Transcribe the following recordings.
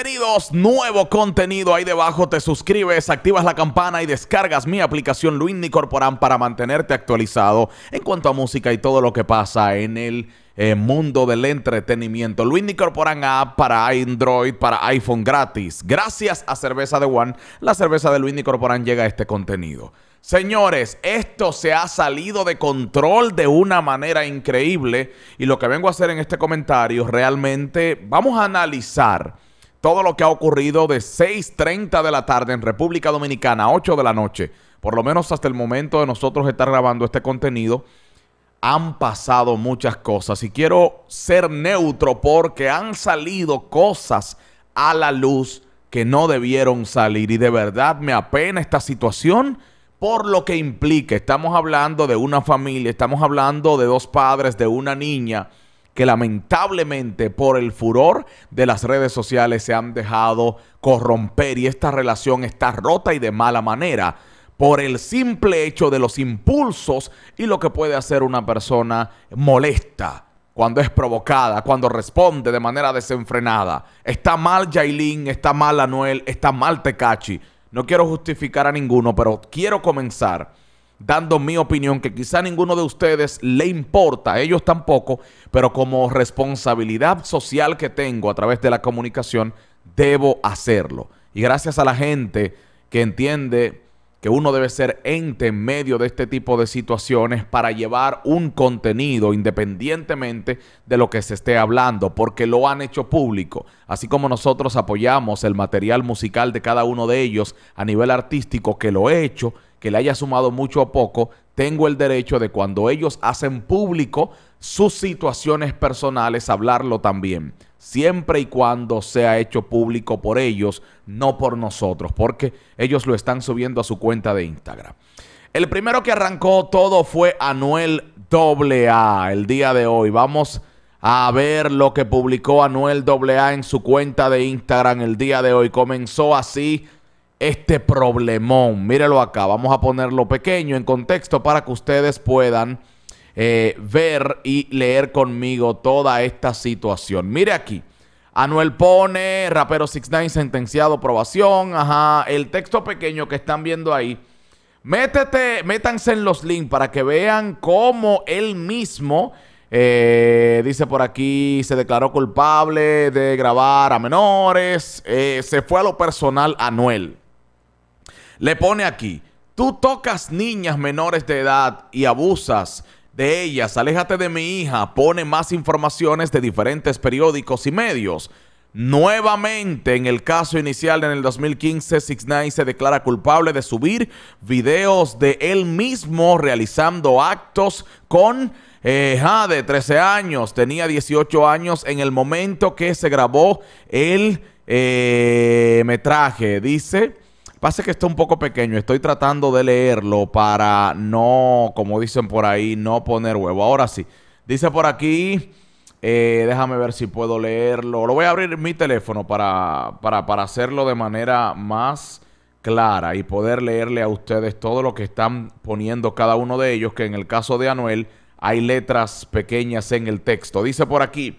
Bienvenidos, nuevo contenido ahí debajo, te suscribes, activas la campana y descargas mi aplicación Luini Corporan para mantenerte actualizado en cuanto a música y todo lo que pasa en el eh, mundo del entretenimiento. Luini Corporan App para Android, para iPhone gratis. Gracias a Cerveza de One, la cerveza de Luini Corporan llega a este contenido. Señores, esto se ha salido de control de una manera increíble y lo que vengo a hacer en este comentario realmente vamos a analizar todo lo que ha ocurrido de 6.30 de la tarde en República Dominicana 8 de la noche, por lo menos hasta el momento de nosotros estar grabando este contenido, han pasado muchas cosas y quiero ser neutro porque han salido cosas a la luz que no debieron salir y de verdad me apena esta situación por lo que implica. Estamos hablando de una familia, estamos hablando de dos padres, de una niña que lamentablemente por el furor de las redes sociales se han dejado corromper y esta relación está rota y de mala manera por el simple hecho de los impulsos y lo que puede hacer una persona molesta cuando es provocada, cuando responde de manera desenfrenada. Está mal Jailin, está mal Anuel, está mal Tecachi. No quiero justificar a ninguno, pero quiero comenzar dando mi opinión que quizá ninguno de ustedes le importa, a ellos tampoco, pero como responsabilidad social que tengo a través de la comunicación, debo hacerlo. Y gracias a la gente que entiende que uno debe ser ente en medio de este tipo de situaciones para llevar un contenido independientemente de lo que se esté hablando, porque lo han hecho público. Así como nosotros apoyamos el material musical de cada uno de ellos a nivel artístico, que lo he hecho, que le haya sumado mucho a poco, tengo el derecho de cuando ellos hacen público sus situaciones personales, hablarlo también, siempre y cuando sea hecho público por ellos, no por nosotros, porque ellos lo están subiendo a su cuenta de Instagram. El primero que arrancó todo fue Anuel AA el día de hoy. Vamos a ver lo que publicó Anuel AA en su cuenta de Instagram el día de hoy. Comenzó así este problemón. Mírelo acá, vamos a ponerlo pequeño en contexto para que ustedes puedan eh, ver y leer conmigo toda esta situación. Mire aquí. Anuel pone, rapero 69 sentenciado probación, ajá, el texto pequeño que están viendo ahí. Métete, métanse en los links para que vean cómo él mismo eh, dice por aquí, se declaró culpable de grabar a menores, eh, se fue a lo personal Anuel le pone aquí, tú tocas niñas menores de edad y abusas de ellas, aléjate de mi hija, pone más informaciones de diferentes periódicos y medios. Nuevamente, en el caso inicial en el 2015, Six se declara culpable de subir videos de él mismo realizando actos con eh, Jade, 13 años, tenía 18 años en el momento que se grabó el eh, metraje. Dice, Pasa que está un poco pequeño, estoy tratando de leerlo para no, como dicen por ahí, no poner huevo. Ahora sí, dice por aquí, eh, déjame ver si puedo leerlo. Lo voy a abrir mi teléfono para, para, para hacerlo de manera más clara y poder leerle a ustedes todo lo que están poniendo cada uno de ellos, que en el caso de Anuel hay letras pequeñas en el texto. Dice por aquí.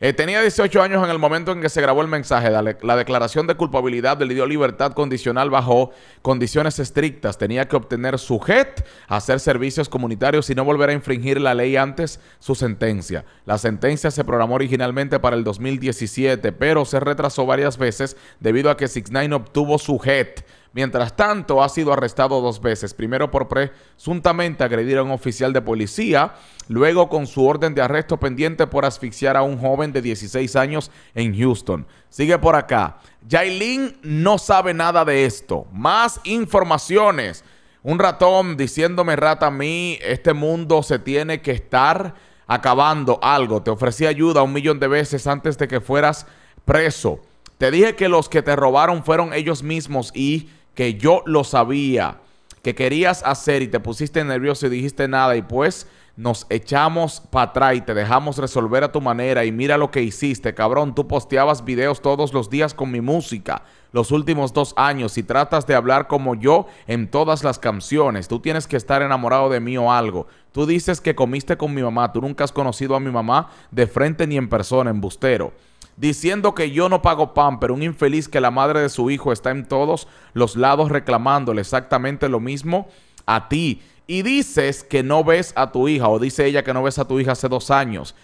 Eh, tenía 18 años en el momento en que se grabó el mensaje. La, declaración de culpabilidad le dio libertad condicional bajo condiciones estrictas. Tenía que obtener a hacer servicios comunitarios y no volver a infringir la ley antes su sentencia. La sentencia se programó originalmente para el 2017, pero se retrasó varias veces debido a que Nine obtuvo JET. Mientras tanto, ha sido arrestado dos veces, primero por presuntamente agredir a un oficial de policía, luego con su orden de arresto pendiente por asfixiar a un joven de 16 años en Houston. Sigue por acá. Jailin no sabe nada de esto. Más informaciones. Un ratón diciéndome rata a mí, este mundo se tiene que estar acabando algo. Te ofrecí ayuda un millón de veces antes de que fueras preso. Te dije que los que te robaron fueron ellos mismos y que yo lo sabía, que querías hacer y te pusiste nervioso y dijiste nada y pues nos echamos para atrás y te dejamos resolver a tu manera y mira lo que hiciste, cabrón, tú posteabas videos todos los días con mi música los últimos dos años y tratas de hablar como yo en todas las canciones, tú tienes que estar enamorado de mí o algo, tú dices que comiste con mi mamá, tú nunca has conocido a mi mamá de frente ni en persona, embustero diciendo que yo no pago pan, pero un infeliz que la madre de su hijo está en todos los lados reclamándole exactamente lo mismo a ti. Y dices que no ves a tu hija, o dice ella que no ves a tu hija hace dos años.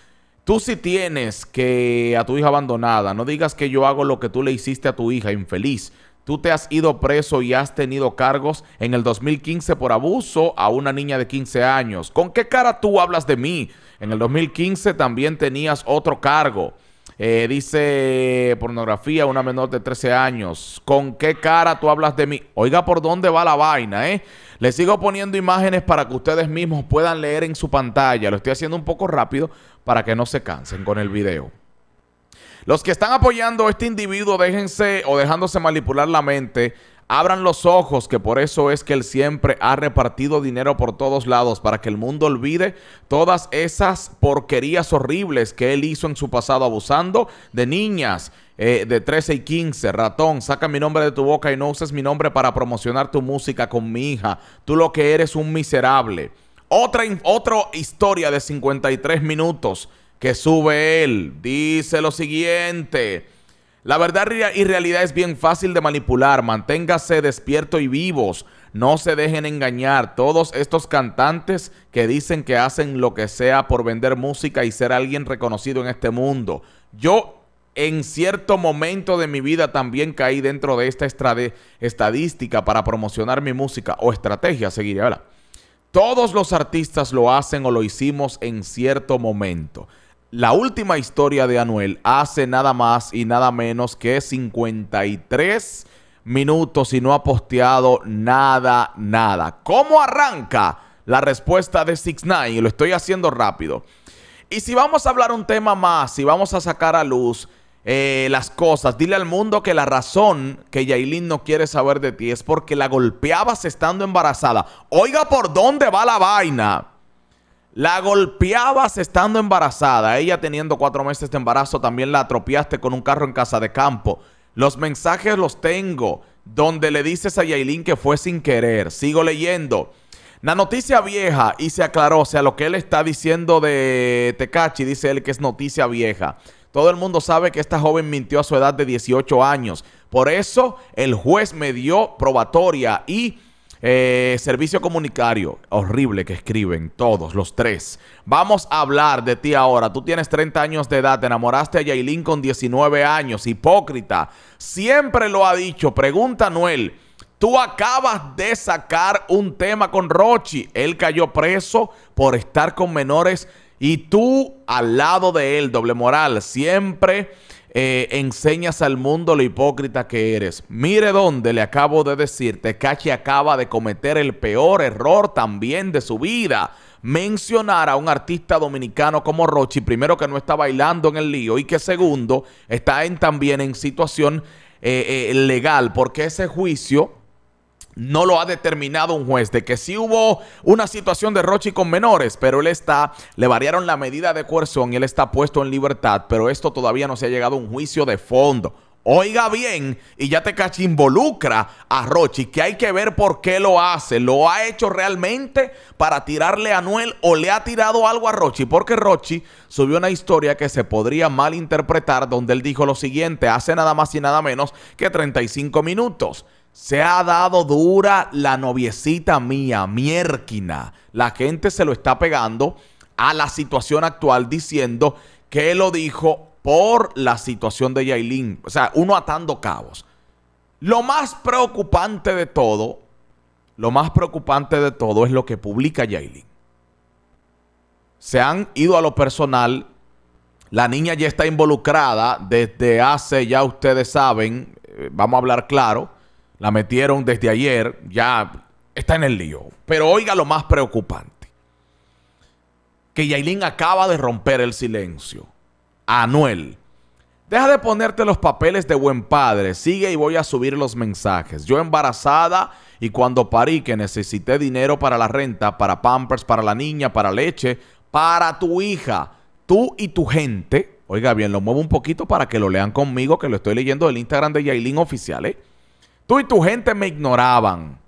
Tú si sí tienes que a tu hija abandonada, no digas que yo hago lo que tú le hiciste a tu hija, infeliz. Tú te has ido preso y has tenido cargos en el 2015 por abuso a una niña de 15 años. ¿Con qué cara tú hablas de mí? En el 2015 también tenías otro cargo. Eh, dice pornografía, una menor de 13 años. ¿Con qué cara tú hablas de mí? Oiga, ¿por dónde va la vaina, eh? Le sigo poniendo imágenes para que ustedes mismos puedan leer en su pantalla. Lo estoy haciendo un poco rápido para que no se cansen con el video. Los que están apoyando a este individuo, déjense o dejándose manipular la mente Abran los ojos, que por eso es que Él siempre ha repartido dinero por todos lados, para que el mundo olvide todas esas porquerías horribles que Él hizo en su pasado, abusando de niñas eh, de 13 y 15. Ratón, saca mi nombre de tu boca y no uses mi nombre para promocionar tu música con mi hija. Tú lo que eres un miserable. Otra, otra historia de 53 minutos que sube él. Dice lo siguiente. La verdad y realidad es bien fácil de manipular. Manténgase despierto y vivos. No se dejen engañar. Todos estos cantantes que dicen que hacen lo que sea por vender música y ser alguien reconocido en este mundo. Yo en cierto momento de mi vida también caí dentro de esta estadística para promocionar mi música o estrategia, seguiré, ¿verdad? Todos los artistas lo hacen o lo hicimos en cierto momento. La última historia de Anuel hace nada más y nada menos que 53 minutos y no ha posteado nada, nada. ¿Cómo arranca la respuesta de 6 9 Lo estoy haciendo rápido. Y si vamos a hablar un tema más, si vamos a sacar a luz eh, las cosas, dile al mundo que la razón que Yailin no quiere saber de ti es porque la golpeabas estando embarazada. Oiga, ¿por dónde va la vaina? La golpeabas estando embarazada, ella teniendo cuatro meses de embarazo, también la atropiaste con un carro en casa de campo. Los mensajes los tengo, donde le dices a Yailin que fue sin querer. Sigo leyendo. La noticia vieja y se aclaró, o sea, lo que él está diciendo de Tecachi, dice él que es noticia vieja. Todo el mundo sabe que esta joven mintió a su edad de 18 años. Por eso el juez me dio probatoria y eh, servicio comunicario, horrible que escriben todos, los tres. Vamos a hablar de ti ahora. Tú tienes 30 años de edad, te enamoraste a Yailin con 19 años, hipócrita. Siempre lo ha dicho, pregunta Noel. Tú acabas de sacar un tema con Rochi. Él cayó preso por estar con menores y tú al lado de él, doble moral, siempre eh, enseñas al mundo lo hipócrita que eres. Mire dónde le acabo de decirte, Cachi acaba de cometer el peor error también de su vida. Mencionar a un artista dominicano como Rochi, primero que no está bailando en el lío y que segundo está también en situación eh, eh, legal, porque ese juicio no lo ha determinado un juez de que sí hubo una situación de Rochi con menores, pero él está, le variaron la medida de coerción y él está puesto en libertad, pero esto todavía no se ha llegado a un juicio de fondo. Oiga bien, y ya te cachi involucra a Rochi, que hay que ver por qué lo hace. ¿Lo ha hecho realmente para tirarle a Noel o le ha tirado algo a Rochi? Porque Rochi subió una historia que se podría malinterpretar, donde él dijo lo siguiente: hace nada más y nada menos que 35 minutos. Se ha dado dura la noviecita mía, miérquina. La gente se lo está pegando a la situación actual diciendo que lo dijo por la situación de Yailin. O sea, uno atando cabos. Lo más preocupante de todo, lo más preocupante de todo es lo que publica Yailin. Se han ido a lo personal. La niña ya está involucrada desde hace, ya ustedes saben, eh, vamos a hablar claro, la metieron desde ayer, ya está en el lío. Pero oiga lo más preocupante. Que Yailin acaba de romper el silencio. Anuel. Deja de ponerte los papeles de buen padre. Sigue y voy a subir los mensajes. Yo embarazada y cuando parí que necesité dinero para la renta, para pampers, para la niña, para leche, para tu hija, tú y tu gente. Oiga bien, lo muevo un poquito para que lo lean conmigo, que lo estoy leyendo del Instagram de Yailin Oficial, ¿eh? Tú y tu gente me ignoraban.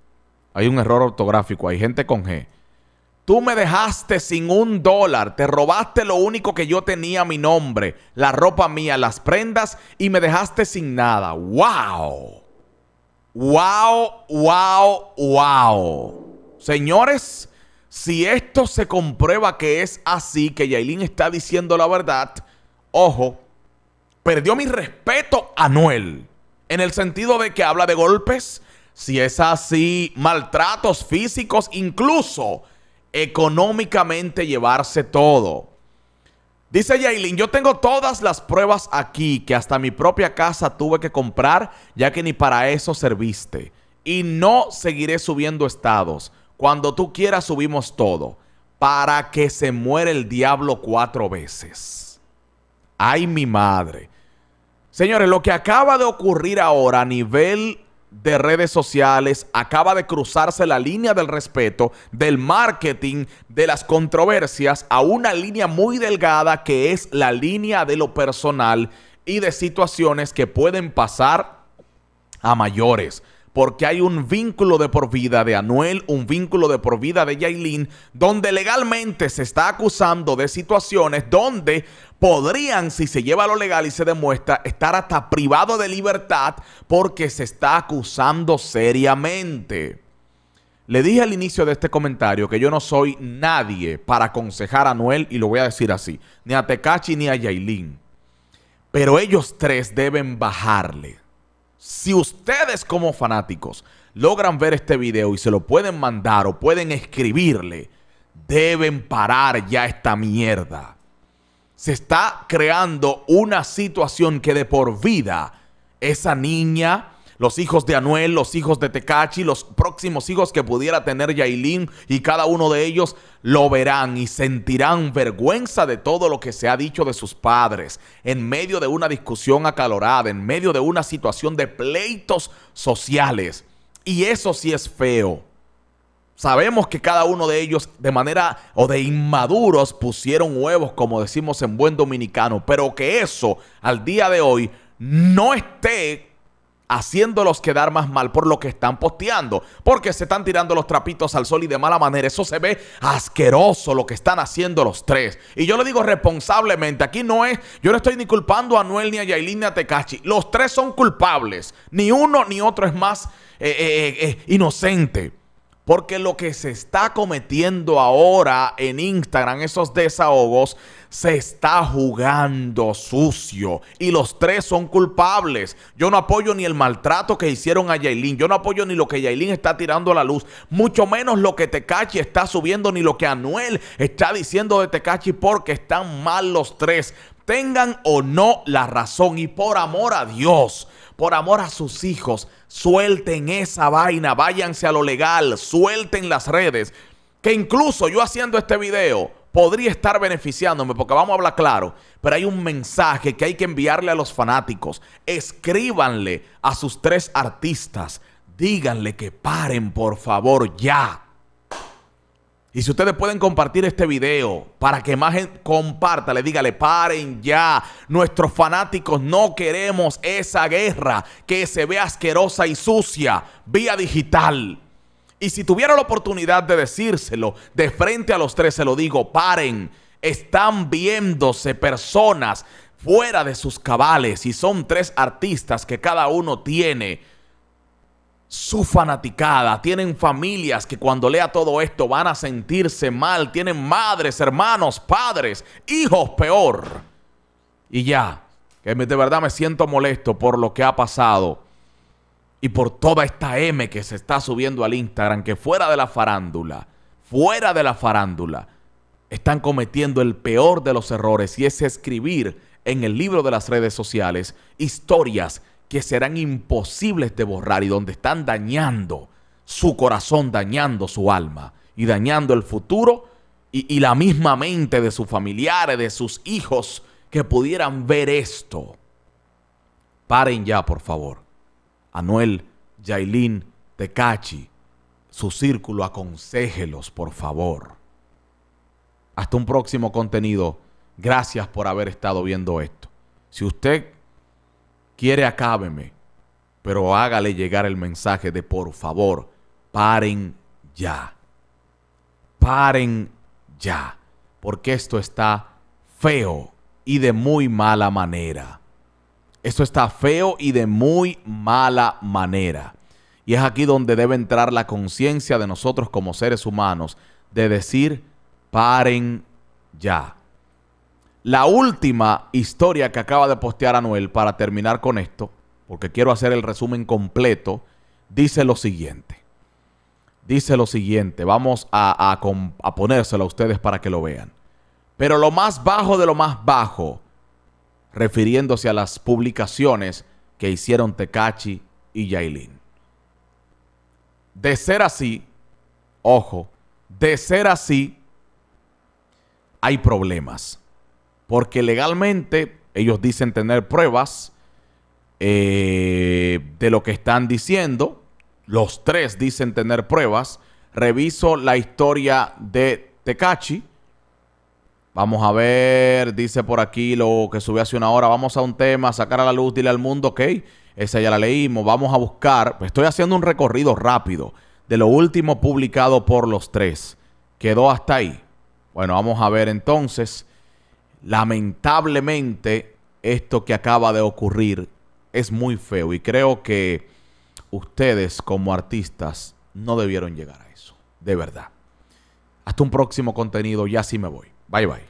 Hay un error ortográfico, hay gente con G. Tú me dejaste sin un dólar, te robaste lo único que yo tenía mi nombre, la ropa mía, las prendas y me dejaste sin nada. ¡Wow! ¡Wow! ¡Wow! ¡Wow! Señores, si esto se comprueba que es así, que Yailin está diciendo la verdad, ojo, perdió mi respeto a Noel. En el sentido de que habla de golpes, si es así, maltratos físicos, incluso económicamente llevarse todo. Dice Yailin, yo tengo todas las pruebas aquí que hasta mi propia casa tuve que comprar ya que ni para eso serviste. Y no seguiré subiendo estados. Cuando tú quieras subimos todo para que se muera el diablo cuatro veces. Ay, mi madre. Señores, lo que acaba de ocurrir ahora a nivel de redes sociales acaba de cruzarse la línea del respeto, del marketing, de las controversias a una línea muy delgada que es la línea de lo personal y de situaciones que pueden pasar a mayores porque hay un vínculo de por vida de Anuel, un vínculo de por vida de Yailin, donde legalmente se está acusando de situaciones donde podrían, si se lleva a lo legal y se demuestra, estar hasta privado de libertad porque se está acusando seriamente. Le dije al inicio de este comentario que yo no soy nadie para aconsejar a Anuel, y lo voy a decir así, ni a Tecachi ni a Yailin. Pero ellos tres deben bajarle. Si ustedes como fanáticos logran ver este video y se lo pueden mandar o pueden escribirle, deben parar ya esta mierda. Se está creando una situación que de por vida esa niña los hijos de Anuel, los hijos de Tecachi, los próximos hijos que pudiera tener Yailin y cada uno de ellos lo verán y sentirán vergüenza de todo lo que se ha dicho de sus padres, en medio de una discusión acalorada, en medio de una situación de pleitos sociales. Y eso sí es feo. Sabemos que cada uno de ellos de manera o de inmaduros pusieron huevos, como decimos en buen dominicano, pero que eso al día de hoy no esté haciéndolos quedar más mal por lo que están posteando, porque se están tirando los trapitos al sol y de mala manera. Eso se ve asqueroso lo que están haciendo los tres. Y yo lo digo responsablemente, aquí no es, yo no estoy ni culpando a Noel, ni a Yailin, ni a Tecachi. Los tres son culpables, ni uno ni otro es más eh, eh, eh, inocente. Porque lo que se está cometiendo ahora en Instagram, esos desahogos, se está jugando sucio y los tres son culpables. Yo no apoyo ni el maltrato que hicieron a Yailin, yo no apoyo ni lo que Yailin está tirando a la luz, mucho menos lo que Tecachi está subiendo ni lo que Anuel está diciendo de Tecachi porque están mal los tres. Tengan o no la razón y por amor a Dios, por amor a sus hijos, suelten esa vaina, váyanse a lo legal, suelten las redes. Que incluso yo haciendo este video, podría estar beneficiándome, porque vamos a hablar claro, pero hay un mensaje que hay que enviarle a los fanáticos. Escríbanle a sus tres artistas, díganle que paren, por favor, ya. Y si ustedes pueden compartir este video para que más gente diga le paren ya. Nuestros fanáticos no queremos esa guerra que se ve asquerosa y sucia vía digital. Y si tuviera la oportunidad de decírselo de frente a los tres, se lo digo, paren, están viéndose personas fuera de sus cabales y son tres artistas que cada uno tiene su fanaticada, tienen familias que cuando lea todo esto van a sentirse mal, tienen madres, hermanos, padres, hijos peor. Y ya, que de verdad me siento molesto por lo que ha pasado y por toda esta M que se está subiendo al Instagram, que fuera de la farándula, fuera de la farándula, están cometiendo el peor de los errores y es escribir en el libro de las redes sociales historias que serán imposibles de borrar y donde están dañando su corazón, dañando su alma y dañando el futuro y, la misma mente de sus familiares, de sus hijos que pudieran ver esto. Paren ya, por favor. Anuel, Yailin, Tecachi, su círculo, aconséjelos, por favor. Hasta un próximo contenido. Gracias por haber estado viendo esto. Si usted quiere, acábeme, pero hágale llegar el mensaje de por favor, paren ya. Paren ya, porque esto está feo y de muy mala manera. Esto está feo y de muy mala manera. Y es aquí donde debe entrar la conciencia de nosotros como seres humanos, de decir, paren ya. La última historia que acaba de postear Anuel, para terminar con esto, porque quiero hacer el resumen completo, dice lo siguiente. Dice lo siguiente, vamos a, a ponérselo a ustedes para que lo vean. Pero lo más bajo de lo más bajo refiriéndose a las publicaciones que hicieron Tecachi y Yailin. De ser así, ojo, de ser así, hay problemas. Porque legalmente ellos dicen tener pruebas eh, de lo que están diciendo. Los tres dicen tener pruebas. Reviso la historia de Tecachi Vamos a ver, dice por aquí lo que subí hace una hora. Vamos a un tema, sacar a la luz, dile al mundo, ok, esa ya la leímos. Vamos a buscar, estoy haciendo un recorrido rápido de lo último publicado por los tres. Quedó hasta ahí. Bueno, vamos a ver entonces. Lamentablemente, esto que acaba de ocurrir es muy feo y creo que ustedes como artistas no debieron llegar a eso, de verdad. Hasta un próximo contenido, ya sí me voy. Bye bye.